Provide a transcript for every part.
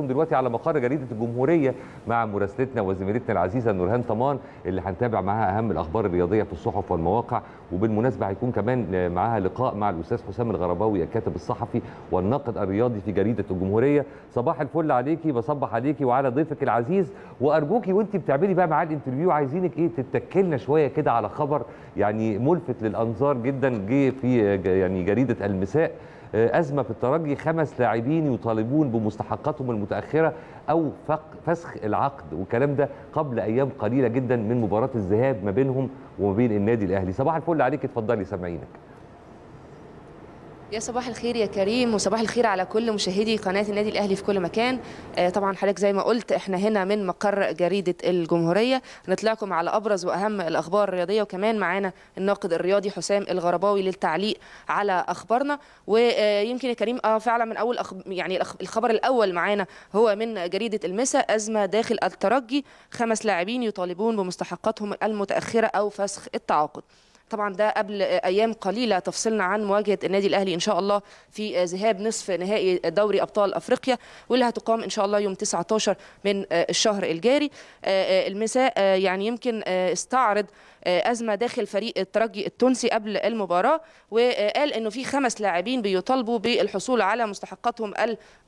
حضراتكم دلوقتي على مقر جريده الجمهوريه مع مراسلتنا وزميلتنا العزيزه نورهان طمان اللي هنتابع معاها اهم الاخبار الرياضيه في الصحف والمواقع وبالمناسبه هيكون كمان معاها لقاء مع الاستاذ حسام الغرباوي الكاتب الصحفي والناقد الرياضي في جريده الجمهوريه صباح الفل عليكي بصبح عليكي وعلى ضيفك العزيز وارجوكي وانت بتعملي بقى معاه الانترفيو عايزينك ايه تتكلنا شويه كده على خبر يعني ملفت للانظار جدا جه في يعني جريده المساء آه، أزمة في الترجي خمس لاعبين يطالبون بمستحقاتهم المتأخرة أو فسخ العقد والكلام ده قبل أيام قليلة جدا من مباراة الذهاب ما بينهم وما بين النادي الأهلي صباح الفل عليك اتفضلي سامعينك يا صباح الخير يا كريم وصباح الخير على كل مشاهدي قناه النادي الاهلي في كل مكان آه، طبعا حضرتك زي ما قلت احنا هنا من مقر جريده الجمهوريه نطلعكم على ابرز واهم الاخبار الرياضيه وكمان معانا الناقد الرياضي حسام الغرباوي للتعليق على اخبارنا ويمكن يا كريم اه فعلا من اول يعني الخبر الاول معانا هو من جريده المسا ازمه داخل الترجي خمس لاعبين يطالبون بمستحقاتهم المتاخره او فسخ التعاقد طبعا ده قبل ايام قليله تفصلنا عن مواجهه النادي الاهلي ان شاء الله في ذهاب نصف نهائي دوري ابطال افريقيا واللي هتقام ان شاء الله يوم 19 من الشهر الجاري آه، آه، المساء آه، يعني يمكن استعرض آه، ازمه داخل فريق الترجي التونسي قبل المباراه وقال انه في خمس لاعبين بيطالبوا بالحصول على مستحقاتهم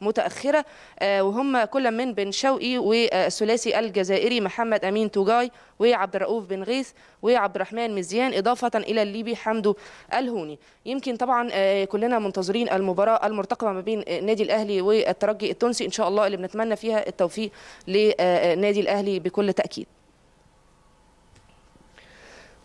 المتاخره آه، وهم كل من بن شوقي والثلاثي الجزائري محمد امين توجاي وعبد الرؤوف بن غيث وعبد الرحمن مزيان اضافه الى الليبي حمدو الهوني يمكن طبعا آه، كلنا منتظرين المباراه المرتقبه ما بين النادي الاهلي والترجي التونسي ان شاء الله اللي بنتمنى فيها التوفيق للنادي الاهلي بكل تاكيد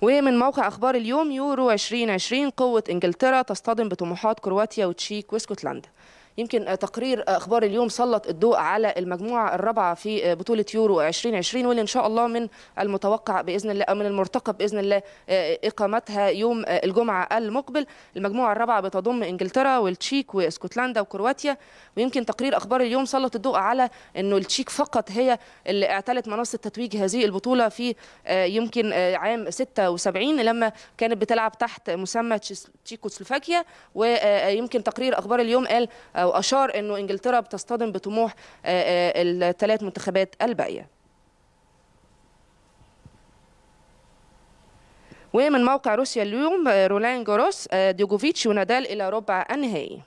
ومن موقع اخبار اليوم يورو 2020 قوه انجلترا تصطدم بطموحات كرواتيا وتشيك واسكتلندا يمكن تقرير اخبار اليوم سلط الضوء على المجموعه الرابعه في بطوله يورو 2020 واللي ان شاء الله من المتوقع باذن الله او من المرتقب باذن الله آه، اقامتها يوم آه، الجمعه المقبل المجموعه الرابعه بتضم انجلترا والتشيك واسكتلندا وكرواتيا ويمكن تقرير اخبار اليوم سلط الضوء على انه التشيك فقط هي اللي اعتلت منصه تتويج هذه البطوله في آه، يمكن عام 76 لما كانت بتلعب تحت مسمى تشيكوسلوفاكيا ويمكن تقرير اخبار اليوم قال واشار اشار انه انجلترا بتصطدم بطموح آه، آه، الثلاث منتخبات الباقيه ومن موقع روسيا اليوم آه، رولان جاروس ديوجوفيتش ونادال الى ربع النهائي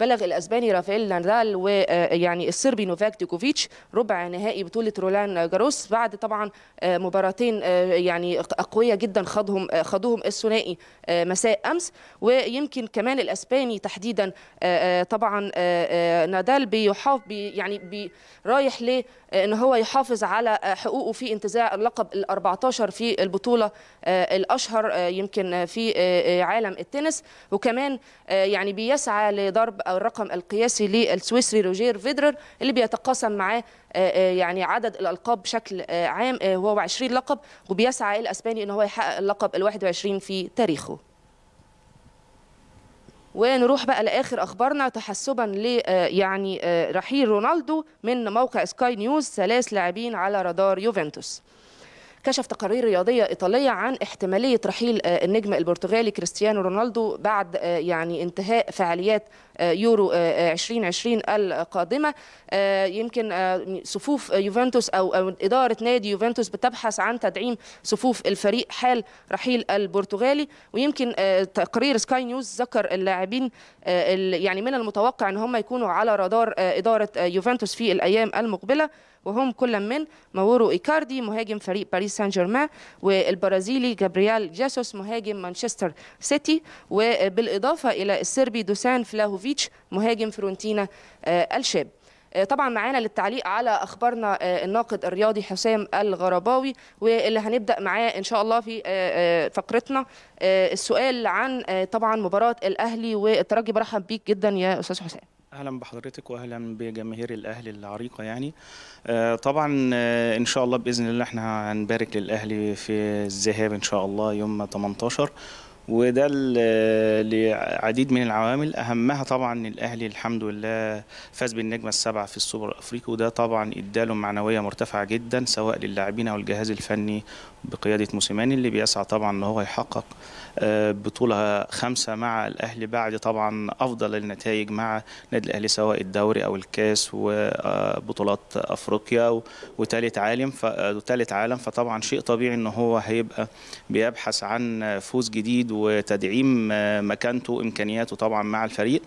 بلغ الاسباني رافائيل نادال ويعني آه، الصربي نوفاك ديكوفيتش ربع نهائي بطوله رولان جاروس بعد طبعا آه، مباراتين آه، يعني اقوياء جدا خاضهم خاضوهم الثنائي مساء امس ويمكن كمان الاسباني تحديدا طبعا نادال بيحاف بي يعني بي رايح لان هو يحافظ على حقوقه في انتزاع اللقب ال 14 في البطوله الاشهر يمكن في عالم التنس وكمان يعني بيسعى لضرب او الرقم القياسي للسويسري روجير فيدرر اللي بيتقاسم معاه آه، آه، يعني عدد الالقاب بشكل آه، عام هو 20 لقب وبيسعى الاسباني ان هو يحقق اللقب ال 21 في تاريخه ونروح بقى لاخر اخبارنا تحسبا ل يعني رحيل رونالدو من موقع سكاي نيوز ثلاث لاعبين على رادار يوفنتوس كشف تقارير رياضية إيطالية عن احتمالية رحيل النجم البرتغالي كريستيانو رونالدو بعد يعني انتهاء فعاليات يورو 2020 آه، آه، القادمه آه، يمكن صفوف يوفنتوس او اداره نادي يوفنتوس بتبحث عن تدعيم صفوف الفريق حال رحيل البرتغالي ويمكن تقرير سكاي نيوز ذكر اللاعبين يعني من المتوقع ان هم يكونوا على رادار اداره يوفنتوس في الايام المقبله وهم كل من ماورو ايكاردي مهاجم فريق باريس سان جيرمان والبرازيلي جابريال جاسوس مهاجم مانشستر سيتي وبالاضافه الى السربي دوسان فلاهوفي بروزوفيتش مهاجم فرونتينا آه، الشاب آه، طبعا معانا للتعليق على اخبارنا آه، الناقد الرياضي حسام الغرباوي واللي هنبدا معاه ان شاء الله في فقرتنا السؤال عن طبعا مباراه الاهلي والترجي برحب بيك جدا يا استاذ حسام اهلا بحضرتك واهلا بجماهير الاهلي العريقه يعني طبعا ان شاء الله باذن الله احنا هنبارك للاهلي في الذهاب ان شاء الله يوم 18 وده لعديد من العوامل اهمها طبعا الاهلي الحمد لله فاز بالنجمه السابعه في السوبر الافريقي وده طبعا اداله معنويه مرتفعه جدا سواء للاعبين او الجهاز الفني بقياده موسيماني اللي بيسعى طبعا ان هو يحقق آه، بطوله خمسه مع الاهلي بعد طبعا افضل النتائج مع النادي الاهلي سواء الدوري او الكاس وبطولات آه، افريقيا وثالث عالم ثالث آه، عالم فطبعا شيء طبيعي ان هو هيبقى بيبحث عن فوز جديد وتدعيم آه، مكانته امكانياته طبعا مع الفريق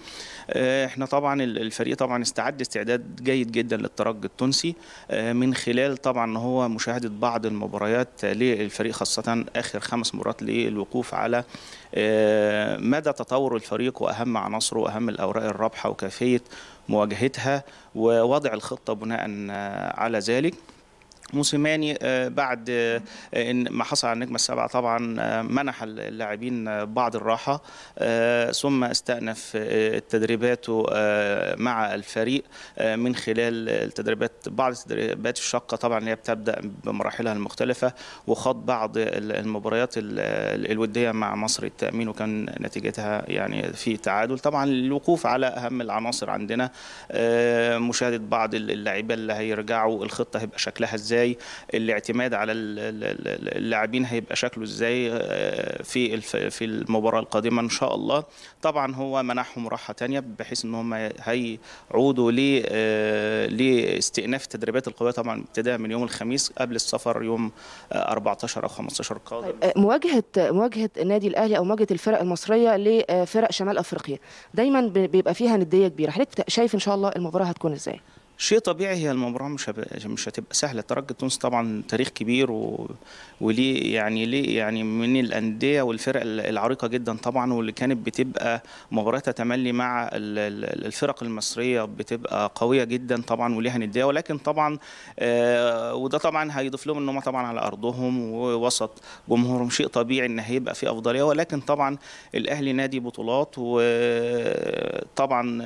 آه، احنا طبعا الفريق طبعا استعد استعداد جيد جدا للترجي التونسي آه، من خلال طبعا ان هو مشاهده بعض المباريات للفريق خاصه اخر خمس مرات للوقوف على مدى تطور الفريق واهم عناصره واهم الاوراق الرابحه وكيفيه مواجهتها ووضع الخطه بناء على ذلك موسيماني آه، بعد آه، ان ما حصل على النجمه السبعه طبعا آه، منح اللاعبين بعض الراحه ثم استأنف تدريباته مع الفريق من خلال التدريبات بعض التدريبات الشاقه طبعا اللي هي بتبدا بمراحلها المختلفه وخاض بعض المباريات الوديه مع مصر التامين وكان نتيجتها يعني في تعادل طبعا الوقوف على اهم العناصر عندنا مشاهده بعض اللاعبين اللي هيرجعوا الخطه هيبقى شكلها ازاي ازاي الاعتماد على اللاعبين هيبقى شكله ازاي آه، في في المباراه القادمه ان شاء الله طبعا هو منحهم راحه تانية بحيث ان هم هيعودوا ل آه، لاستئناف تدريبات القويه طبعا ابتداء من يوم الخميس قبل السفر يوم 14 آه، او 15 قادم طيب مواجهه مواجهه النادي الاهلي او مواجهه الفرق المصريه لفرق شمال افريقيا دايما بيبقى فيها نديه كبيره حضرتك شايف ان شاء الله المباراه هتكون ازاي شيء طبيعي هي المباراة مش مش هتبقى سهلة ترجي تونس طبعا تاريخ كبير و... وليه يعني ليه يعني من الأندية والفرق العريقة جدا طبعا واللي كانت بتبقى مباراتها تملي مع الفرق المصرية بتبقى قوية جدا طبعا وليها ندية ولكن طبعا آه وده طبعا هيضيف لهم ان هم طبعا على أرضهم ووسط جمهورهم شيء طبيعي ان هيبقى في أفضلية ولكن طبعا الأهلي نادي بطولات وطبعا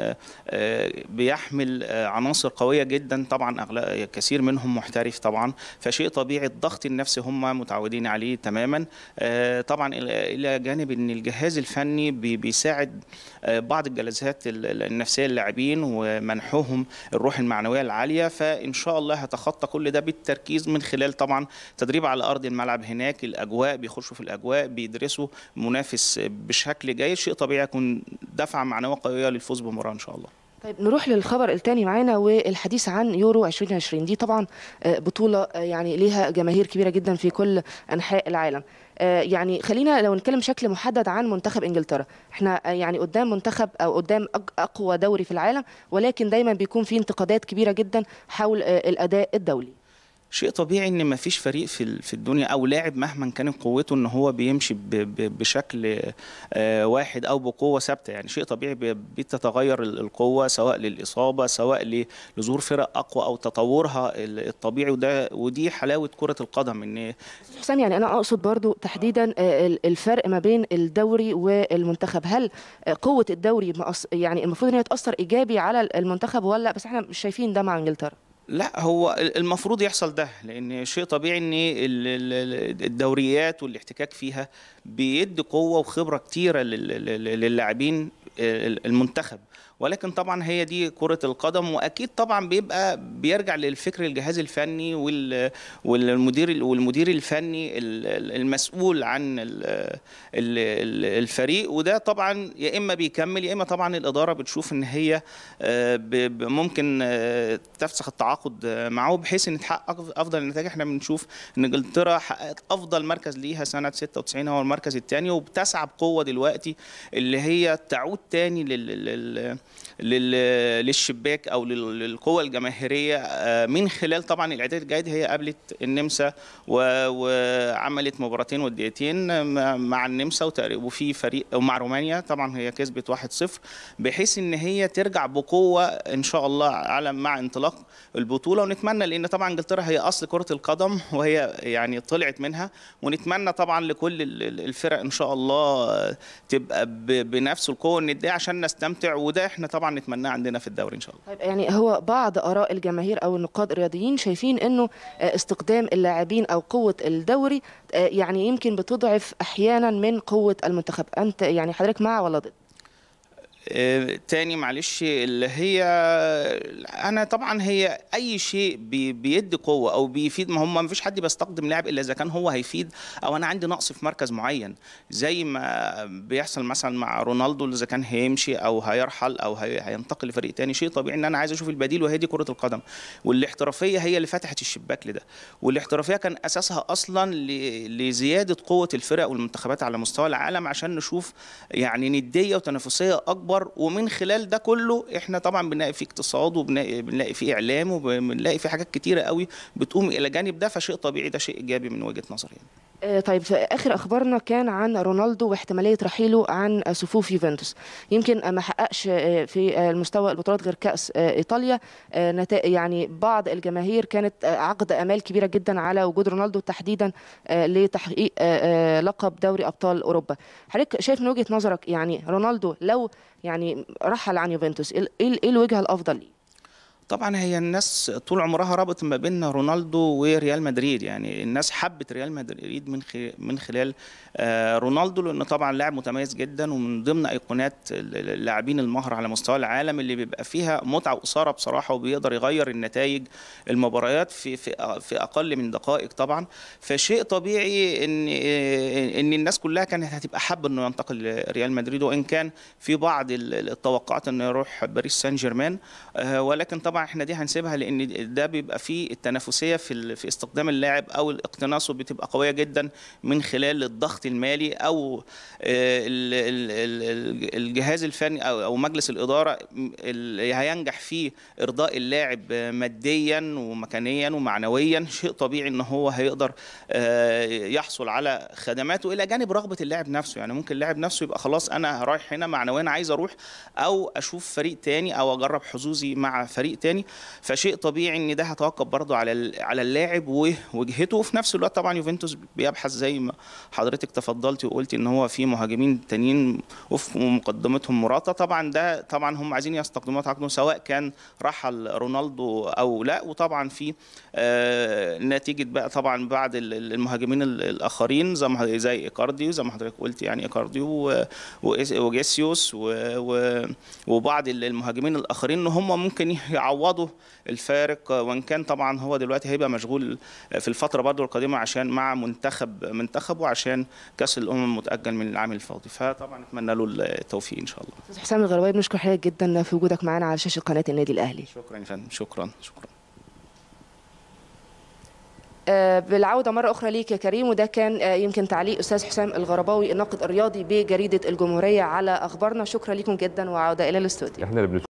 آه بيحمل آه، عناصر قويه جدا طبعا اغلب كثير منهم محترف طبعا فشيء طبيعي الضغط النفسي هم متعودين عليه تماما آه، طبعا الى جانب ان الجهاز الفني بيساعد آه، بعض الجلسات النفسيه للاعبين ومنحهم الروح المعنويه العاليه فان شاء الله هتخطى كل ده بالتركيز من خلال طبعا تدريب على ارض الملعب هناك الاجواء بيخشوا في الاجواء بيدرسوا منافس بشكل جيد شيء طبيعي يكون دفعه معنويه قويه للفوز بمباراه ان شاء الله طيب نروح للخبر الثاني معانا والحديث عن يورو 2020 دي طبعا آه، بطولة آه، يعني ليها جماهير كبيرة جدا في كل أنحاء العالم آه، يعني خلينا لو نتكلم بشكل محدد عن منتخب انجلترا احنا يعني قدام منتخب او قدام اقوى دوري في العالم ولكن دايما بيكون في انتقادات كبيره جدا حول الاداء الدولي شيء طبيعي ان ما فيش فريق في في الدنيا او لاعب مهما كانت قوته ان هو بيمشي بشكل آه، واحد او بقوه ثابته يعني شيء طبيعي بتتغير القوه سواء للاصابه سواء لظهور فرق اقوى او تطورها الطبيعي وده ودي حلاوه كره القدم ان حسام يعني انا اقصد برضو تحديدا آه، الفرق ما بين الدوري والمنتخب هل آه، قوه الدوري يعني المفروض ان هي تاثر ايجابي على المنتخب ولا بس احنا مش شايفين ده مع انجلترا لا هو المفروض يحصل ده لان شيء طبيعي ان الدوريات والاحتكاك فيها بيدي قوه وخبره كتيره للاعبين المنتخب ولكن طبعا هي دي كرة القدم واكيد طبعا بيبقى بيرجع للفكر الجهاز الفني والمدير والمدير الفني المسؤول عن الفريق وده طبعا يا اما بيكمل يا اما طبعا الاداره بتشوف ان هي آه، ممكن آه، تفسخ التعاقد معه بحيث ان تحقق افضل النتائج احنا بنشوف ان انجلترا حققت افضل مركز ليها سنه 96 هو المركز الثاني وبتسعى بقوه دلوقتي اللي هي تعود تاني لل... لل... للشباك او للقوى الجماهيريه آه، من خلال طبعا الاعداد الجيد هي قابلت النمسا و... وعملت مباراتين وديتين مع النمسا وفي فريق ومع رومانيا طبعا هي كسبت 1-0 بحيث ان هي ترجع بقوه ان شاء الله على مع انطلاق البطوله ونتمنى لان طبعا انجلترا هي اصل كره القدم وهي يعني طلعت منها ونتمنى طبعا لكل الفرق ان شاء الله تبقى بنفس القوه ان قد ايه عشان نستمتع وده احنا طبعا نتمناه عندنا في الدوري ان شاء الله طيب يعني هو بعض اراء الجماهير او النقاد الرياضيين شايفين انه آه، استقدام اللاعبين او قوه الدوري آه، يعني يمكن بتضعف احيانا من قوه المنتخب انت يعني حضرتك مع ولا ضد آه، تاني معلش اللي هي انا طبعا هي اي شيء بي بيدي قوه او بيفيد ما هم ما فيش حد بيستقدم لاعب الا اذا كان هو هيفيد او انا عندي نقص في مركز معين زي ما بيحصل مثلا مع رونالدو اذا كان هيمشي او هيرحل او هي هينتقل لفريق تاني شيء طبيعي ان انا عايز اشوف البديل وهي دي كره القدم والاحترافيه هي اللي فتحت الشباك لده والاحترافيه كان اساسها اصلا لزياده قوه الفرق والمنتخبات على مستوى العالم عشان نشوف يعني نديه وتنافسيه اكبر بيتطور ومن خلال ده كله احنا طبعا بنلاقي في اقتصاد وبنلاقي في اعلام وبنلاقي في حاجات كتيره قوي بتقوم الى جانب ده فشيء طبيعي ده شيء ايجابي من وجهه نظري يعني. آه، طيب في اخر اخبارنا كان عن رونالدو واحتماليه رحيله عن صفوف يوفنتوس يمكن ما حققش آه، في المستوى آه، البطولات غير كاس ايطاليا يعني بعض الجماهير كانت عقد امال كبيره جدا على وجود رونالدو تحديدا لتحقيق لقب دوري ابطال اوروبا حضرتك شايف من وجهه نظرك يعني رونالدو لو يعني رحل عن يوفنتوس ايه, إيه, إيه الوجهه الافضل ليه طبعا هي الناس طول عمرها رابط ما بين رونالدو وريال مدريد يعني الناس حبت ريال مدريد من من خلال آه، رونالدو لان طبعا لاعب متميز جدا ومن ضمن ايقونات اللاعبين المهر على مستوى العالم اللي بيبقى فيها متعه واثاره بصراحه وبيقدر يغير النتائج المباريات في في في اقل من دقائق طبعا فشيء طبيعي ان آه، ان الناس كلها كانت هتبقى حابه انه ينتقل لريال مدريد وان كان في بعض التوقعات انه يروح باريس سان جيرمان آه، ولكن طبعا احنا دي هنسيبها لان ده بيبقى فيه التنافسيه في في استقدام اللاعب او اقتناصه بتبقى قويه جدا من خلال الضغط المالي او آه، الجهاز الفني او مجلس الاداره اللي هينجح في ارضاء اللاعب ماديا ومكانيا ومعنويا شيء طبيعي ان هو هيقدر آه، يحصل على خدماته الى جانب رغبه اللاعب نفسه يعني ممكن اللاعب نفسه يبقى خلاص انا رايح هنا معنويا عايز اروح او اشوف فريق تاني او اجرب حظوظي مع فريق تاني الثاني فشيء طبيعي ان ده هيتوقف برضو على على اللاعب ووجهته وفي نفس الوقت طبعا يوفنتوس بيبحث زي ما حضرتك تفضلتي وقلتي ان هو في مهاجمين تانيين ومقدمتهم مراتا طبعا ده طبعا هم عايزين يستقدموا عقده سواء كان رحل رونالدو او لا وطبعا في آه، نتيجه بقى طبعا بعد المهاجمين الاخرين زي زي ايكارديو زي ما حضرتك قلت يعني ايكارديو وجيسيوس وبعض المهاجمين الاخرين ان هم ممكن يعوضوا يعوضوا الفارق وان كان طبعا هو دلوقتي هيبقى مشغول في الفتره برضو القادمه عشان مع منتخب منتخبه عشان كاس الامم متاجل من العام الفاضي فطبعا اتمنى له التوفيق ان شاء الله استاذ حسام الغرباوي بنشكر حضرتك جدا في وجودك معانا على شاشه قناه النادي الاهلي شكرا يا فندم شكرا شكرا آه، بالعوده مره اخرى ليك يا كريم وده كان آه، يمكن تعليق استاذ حسام الغرباوي الناقد الرياضي بجريده الجمهوريه على اخبارنا شكرا لكم جدا وعوده الى الاستوديو